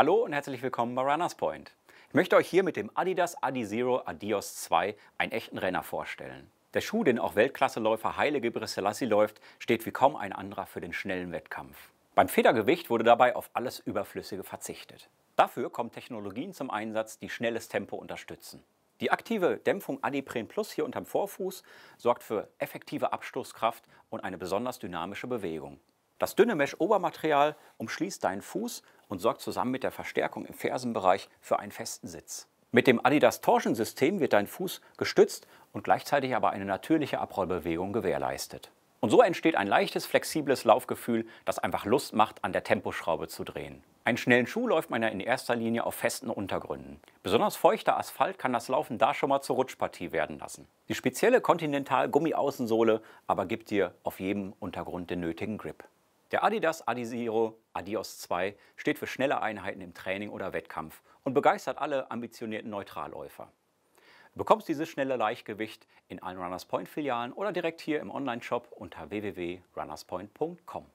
Hallo und herzlich willkommen bei Runners Point. Ich möchte euch hier mit dem Adidas Adizero Adios 2 einen echten Renner vorstellen. Der Schuh, den auch Weltklasseläufer Heile Gebrselassie läuft, steht wie kaum ein anderer für den schnellen Wettkampf. Beim Federgewicht wurde dabei auf alles Überflüssige verzichtet. Dafür kommen Technologien zum Einsatz, die schnelles Tempo unterstützen. Die aktive Dämpfung Adipren Plus hier unterm Vorfuß sorgt für effektive Abstoßkraft und eine besonders dynamische Bewegung. Das dünne Mesh-Obermaterial umschließt deinen Fuß und sorgt zusammen mit der Verstärkung im Fersenbereich für einen festen Sitz. Mit dem Adidas Torsion System wird dein Fuß gestützt und gleichzeitig aber eine natürliche Abrollbewegung gewährleistet. Und so entsteht ein leichtes, flexibles Laufgefühl, das einfach Lust macht, an der Temposchraube zu drehen. Einen schnellen Schuh läuft man ja in erster Linie auf festen Untergründen. Besonders feuchter Asphalt kann das Laufen da schon mal zur Rutschpartie werden lassen. Die spezielle Continental-Gummi-Außensohle aber gibt dir auf jedem Untergrund den nötigen Grip. Der Adidas Adizero Adios 2 steht für schnelle Einheiten im Training oder Wettkampf und begeistert alle ambitionierten Neutralläufer. Du bekommst dieses schnelle Leichtgewicht in allen Runners Point Filialen oder direkt hier im Online-Shop unter www.runnerspoint.com.